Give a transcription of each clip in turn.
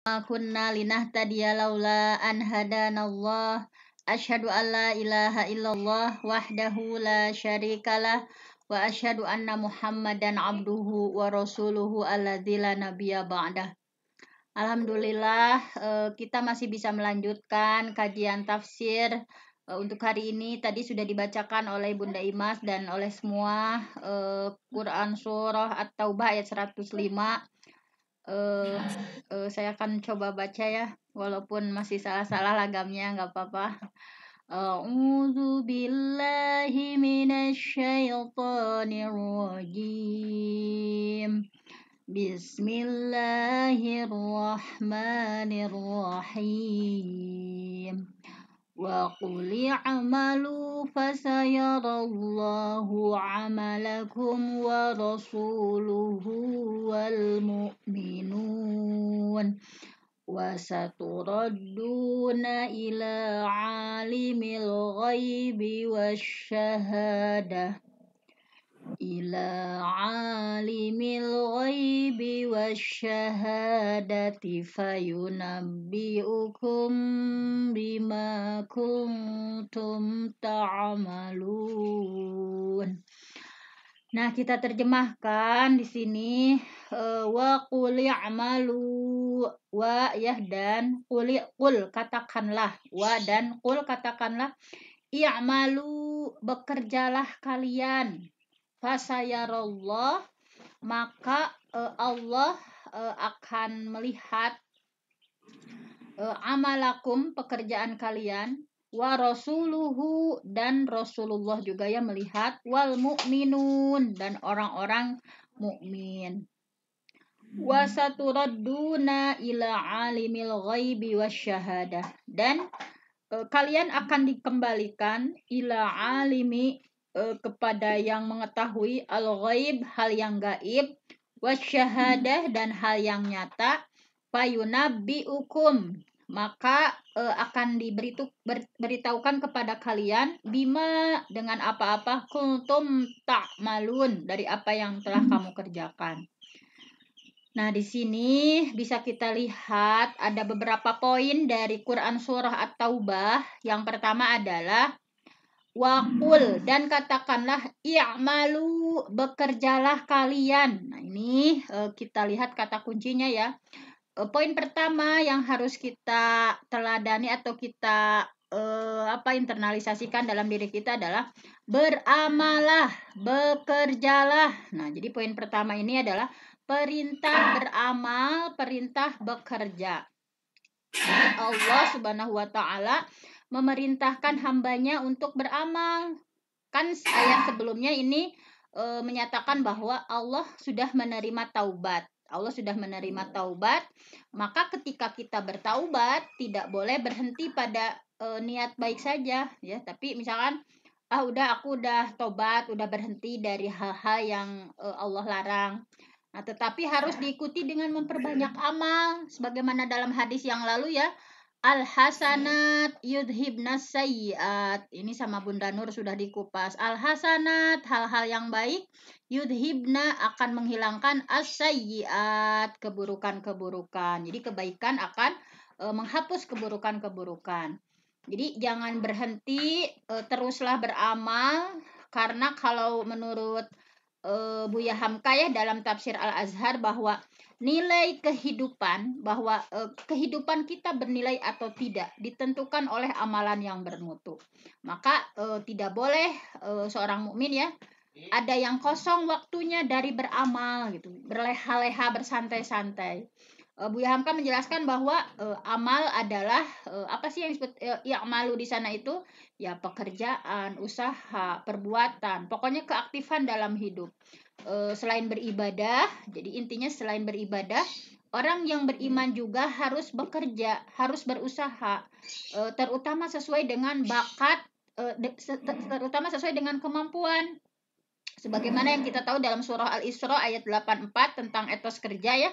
kunna linahtadiya laula an hadanallah asyhadu alla ilaha illallah wahdahu la syarikalah wa asyhadu anna muhammadan abduhu wa rasuluhu alladzi la nabiyya ba'dah Alhamdulillah eh, kita masih bisa melanjutkan kajian tafsir eh, untuk hari ini tadi sudah dibacakan oleh Bunda Imas dan oleh semua eh, Quran surah At-Taubah ayat 105 uh, uh, saya akan coba baca ya walaupun masih salah-salah lagamnya nggak apa-apa A'udzu billahi minasyaitonir rajim Bismillahirrahmanirrahim وقل اعملوا فسيرى الله عملكم ورسوله والمؤمنون وستردون إلى عالم الغيب والشهادة إلى عالم الغيب والشهادة فينبئكم بما كنتم تعملون Nah, kita terjemahkan di sini eh, wa qul amalu wa ya dan qul qul katakanlah wa dan qul katakanlah i'malu bekerjalah kalian fasayarallah maka uh, Allah uh, akan melihat uh, amalakum pekerjaan kalian wa rasuluhu dan Rasulullah juga ya melihat wal mukminun dan orang-orang mukmin wa saturadduna ila alimil ghaibi wasyahadah dan kalian akan dikembalikan ila alimi uh, kepada yang mengetahui al-ghaib hal yang gaib wasyahadah dan hal yang nyata ukum maka uh, akan diberitu ber, beritahukan kepada kalian bima dengan apa-apa kuntum tak malun dari apa yang telah hmm. kamu kerjakan. Nah, di sini bisa kita lihat ada beberapa poin dari Quran surah At-Taubah. Yang pertama adalah Wakul dan katakanlah malu bekerjalah kalian. Nah ini eh, kita lihat kata kuncinya ya. Eh, poin pertama yang harus kita teladani atau kita eh, apa internalisasikan dalam diri kita adalah beramalah, bekerjalah. Nah jadi poin pertama ini adalah perintah beramal, perintah bekerja. Allah Subhanahu wa taala memerintahkan hambanya untuk beramal. Kan ayat sebelumnya ini e, menyatakan bahwa Allah sudah menerima taubat. Allah sudah menerima iya. taubat, maka ketika kita bertaubat tidak boleh berhenti pada e, niat baik saja ya, tapi misalkan ah udah aku udah tobat, udah berhenti dari hal-hal yang e, Allah larang. Nah, tetapi harus iya. diikuti dengan memperbanyak iya. amal sebagaimana dalam hadis yang lalu ya, Al hasanat yudhibna sayyiat. Ini sama Bunda Nur sudah dikupas. Al hasanat hal-hal yang baik yudhibna akan menghilangkan as keburukan-keburukan. Jadi kebaikan akan e, menghapus keburukan-keburukan. Jadi jangan berhenti, e, teruslah beramal karena kalau menurut uh, Buya Hamka ya dalam tafsir Al-Azhar bahwa nilai kehidupan bahwa eh, kehidupan kita bernilai atau tidak ditentukan oleh amalan yang bermutu. Maka eh, tidak boleh eh, seorang mukmin ya ada yang kosong waktunya dari beramal gitu, berleha-leha bersantai-santai. Eh, Buya Hamka menjelaskan bahwa e, amal adalah e, apa sih yang disebut e, malu di sana itu ya pekerjaan, usaha, perbuatan, pokoknya keaktifan dalam hidup. E, selain beribadah, jadi intinya selain beribadah, orang yang beriman juga harus bekerja, harus berusaha, e, terutama sesuai dengan bakat, e, de, terutama sesuai dengan kemampuan. Sebagaimana yang kita tahu dalam surah Al-Isra ayat 84 tentang etos kerja ya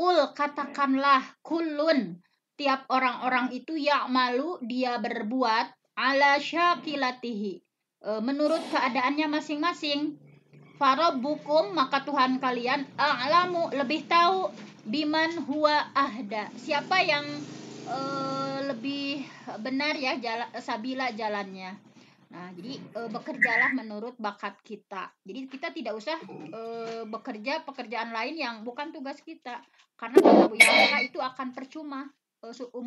Kul katakanlah kulun. Tiap orang-orang itu ya malu dia berbuat ala syakilatihi. E, menurut keadaannya masing-masing. farabukum maka Tuhan kalian a'lamu lebih tahu biman huwa ahda. Siapa yang uh, lebih benar ya jala, sabila jalannya. Nah, jadi e, bekerjalah menurut bakat kita. Jadi kita tidak usah e, bekerja pekerjaan lain yang bukan tugas kita, karena kalau itu akan percuma. E,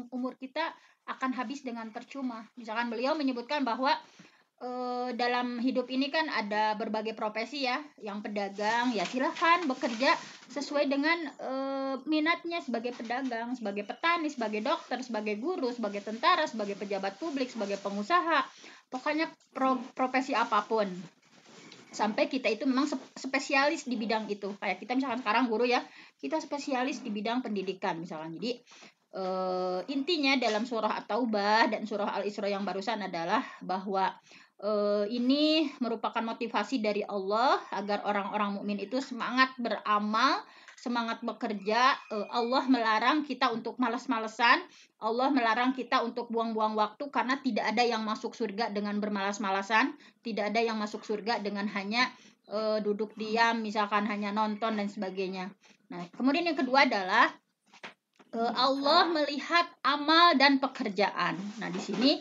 umur kita akan habis dengan percuma. Misalkan beliau menyebutkan bahwa uh, dalam hidup ini kan ada berbagai profesi ya, yang pedagang ya silahkan bekerja sesuai dengan uh, minatnya sebagai pedagang, sebagai petani, sebagai dokter, sebagai guru, sebagai tentara, sebagai pejabat publik, sebagai pengusaha, pokoknya pro profesi apapun sampai kita itu memang spesialis di bidang itu kayak kita misalkan sekarang guru ya kita spesialis di bidang pendidikan misalkan jadi uh, intinya dalam surah at-taubah dan surah al-isra yang barusan adalah bahwa uh, ini merupakan motivasi dari Allah agar orang-orang mukmin itu semangat beramal, semangat bekerja. Uh, Allah melarang kita untuk malas-malesan, Allah melarang kita untuk buang-buang waktu karena tidak ada yang masuk surga dengan bermalas-malasan, tidak ada yang masuk surga dengan hanya uh, duduk diam, misalkan hanya nonton dan sebagainya. Nah, kemudian yang kedua adalah uh, Allah melihat amal dan pekerjaan. Nah, di sini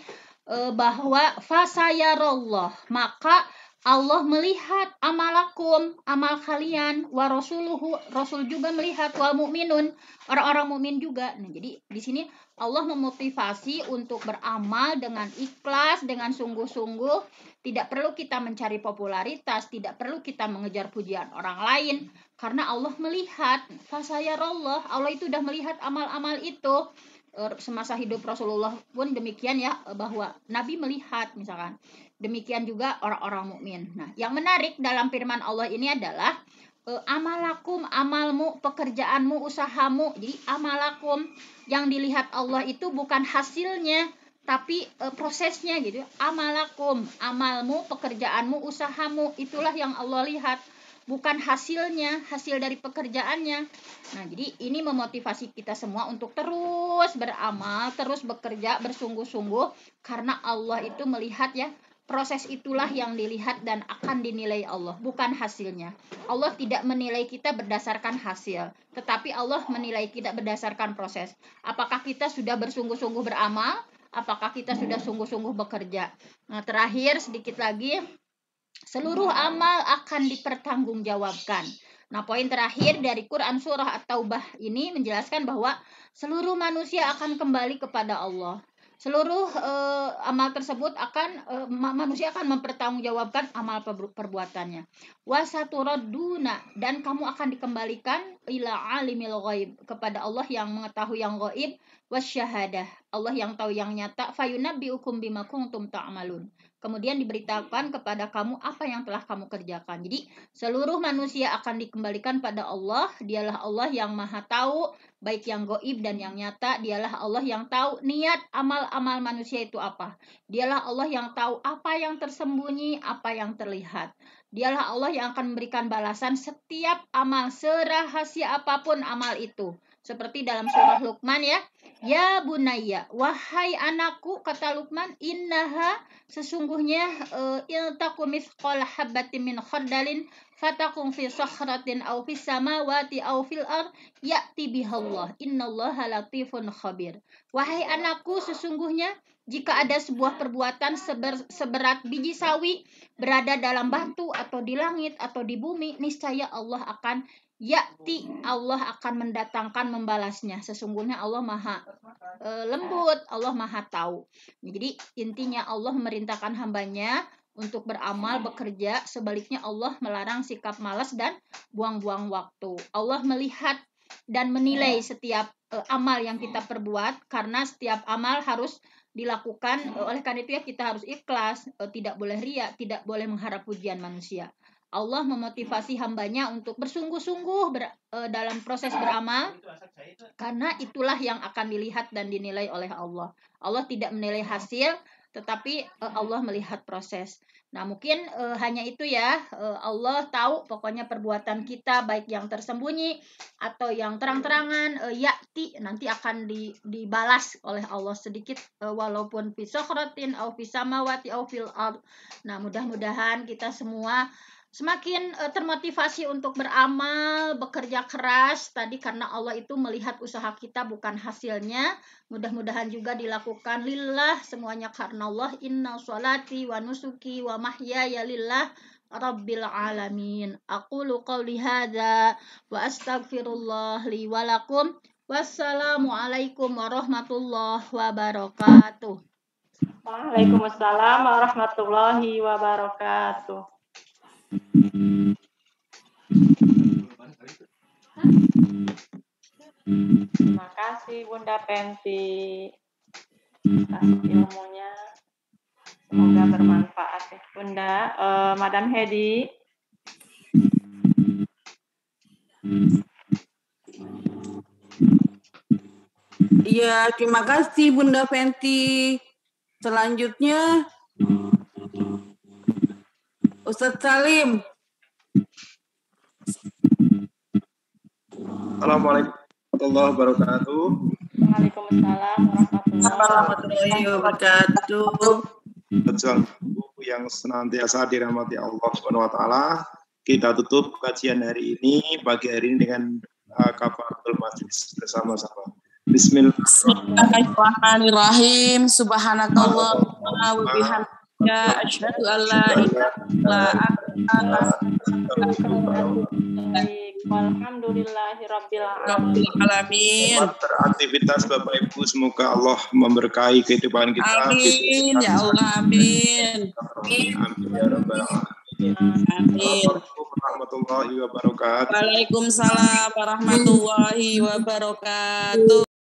e, bahwa fasayarallah maka Allah melihat amalakum, amal kalian, wa rasuluhu, rasul juga melihat wa mukminun, orang-orang mukmin juga. Nah, jadi di sini Allah memotivasi untuk beramal dengan ikhlas, dengan sungguh-sungguh. Tidak perlu kita mencari popularitas, tidak perlu kita mengejar pujian orang lain karena Allah melihat. Fasayarallah, Allah itu sudah melihat amal-amal itu. Er, semasa hidup Rasulullah pun demikian ya e, bahwa Nabi melihat misalkan demikian juga orang-orang mukmin. Nah, yang menarik dalam firman Allah ini adalah e, amalakum amalmu pekerjaanmu usahamu. Jadi amalakum yang dilihat Allah itu bukan hasilnya tapi e, prosesnya gitu. Amalakum amalmu pekerjaanmu usahamu itulah yang Allah lihat bukan hasilnya, hasil dari pekerjaannya. Nah, jadi ini memotivasi kita semua untuk terus beramal, terus bekerja bersungguh-sungguh karena Allah itu melihat ya, proses itulah yang dilihat dan akan dinilai Allah, bukan hasilnya. Allah tidak menilai kita berdasarkan hasil, tetapi Allah menilai kita berdasarkan proses. Apakah kita sudah bersungguh-sungguh beramal? Apakah kita sudah sungguh-sungguh bekerja? Nah, terakhir sedikit lagi Seluruh amal akan dipertanggungjawabkan. Nah, poin terakhir dari Quran surah At-Taubah ini menjelaskan bahwa seluruh manusia akan kembali kepada Allah. Seluruh eh, amal tersebut akan eh, manusia akan mempertanggungjawabkan amal perbuatannya. Wasaturaduna dan kamu akan dikembalikan ila alimil ghaib kepada Allah yang mengetahui yang ghaib wasyahadah. Allah yang tahu yang nyata, Fayunabi fayunabbiukum bima kuntum malun. Kemudian diberitakan kepada kamu apa yang telah kamu kerjakan. Jadi seluruh manusia akan dikembalikan pada Allah. Dialah Allah yang maha tahu, baik yang goib dan yang nyata. Dialah Allah yang tahu niat amal-amal manusia itu apa. Dialah Allah yang tahu apa yang tersembunyi, apa yang terlihat. Dialah Allah yang akan memberikan balasan setiap amal, serahasia apapun amal itu. Seperti dalam surah Luqman ya. Ya bunaya, wahai anakku, kata Luqman, innaha sesungguhnya il eh, iltaku misqal habbatin min khardalin fatakung fi sahratin au fi samawati au fil ar ya'ti bihallah innallaha latifun khabir. Wahai anakku, sesungguhnya jika ada sebuah perbuatan seber, seberat biji sawi berada dalam batu atau di langit atau di bumi, niscaya Allah akan Yakti Allah akan mendatangkan membalasnya. Sesungguhnya Allah Maha e, lembut, Allah Maha tahu. Jadi intinya Allah memerintahkan hambanya untuk beramal, bekerja. Sebaliknya Allah melarang sikap malas dan buang-buang waktu. Allah melihat dan menilai setiap e, amal yang kita perbuat karena setiap amal harus dilakukan. E, oleh karena itu ya kita harus ikhlas, e, tidak boleh riak, tidak boleh mengharap pujian manusia. Allah memotivasi hambanya untuk bersungguh-sungguh ber, e, dalam proses beramal karena itulah yang akan dilihat dan dinilai oleh Allah. Allah tidak menilai hasil tetapi e, Allah melihat proses. Nah, mungkin e, hanya itu ya. E, Allah tahu pokoknya perbuatan kita baik yang tersembunyi atau yang terang-terangan e, yakti nanti akan di, dibalas oleh Allah sedikit e, walaupun fi au fi au fil al. Nah, mudah-mudahan kita semua semakin uh, termotivasi untuk beramal, bekerja keras tadi karena Allah itu melihat usaha kita bukan hasilnya. Mudah-mudahan juga dilakukan lillah semuanya karena Allah inna sholati wa nusuki wa mahyaya lillah rabbil alamin. Aku qawli lihada wa astagfirullah liwalakum. wa lakum. Wassalamualaikum warahmatullahi wabarakatuh. Waalaikumsalam warahmatullahi wabarakatuh. Terima kasih Bunda Penti atas ilmunya. Semoga bermanfaat ya Bunda. Uh, Madam Hedi. Iya, terima kasih Bunda Penti. Selanjutnya Ustadz Salim. Assalamualaikum warahmatullahi wabarakatuh. Waalaikumsalam warahmatullahi wabarakatuh. Berjuang yang senantiasa dirahmati Allah Subhanahu wa taala. Kita tutup kajian hari ini pagi hari ini dengan uh, kafaratul majlis bersama-sama. Bismillahirrahmanirrahim. Subhanakallah wa bihamdika Ya asyhadu alla ilaha Alhamdulillahi Teraktivitas Bapak Ibu semoga Allah memberkahi kehidupan kita. Amin ya Allah amin. Amin ya rabbal alamin. Amin. Warahmatullahi wabarakatuh. Waalaikumsalam warahmatullahi wabarakatuh.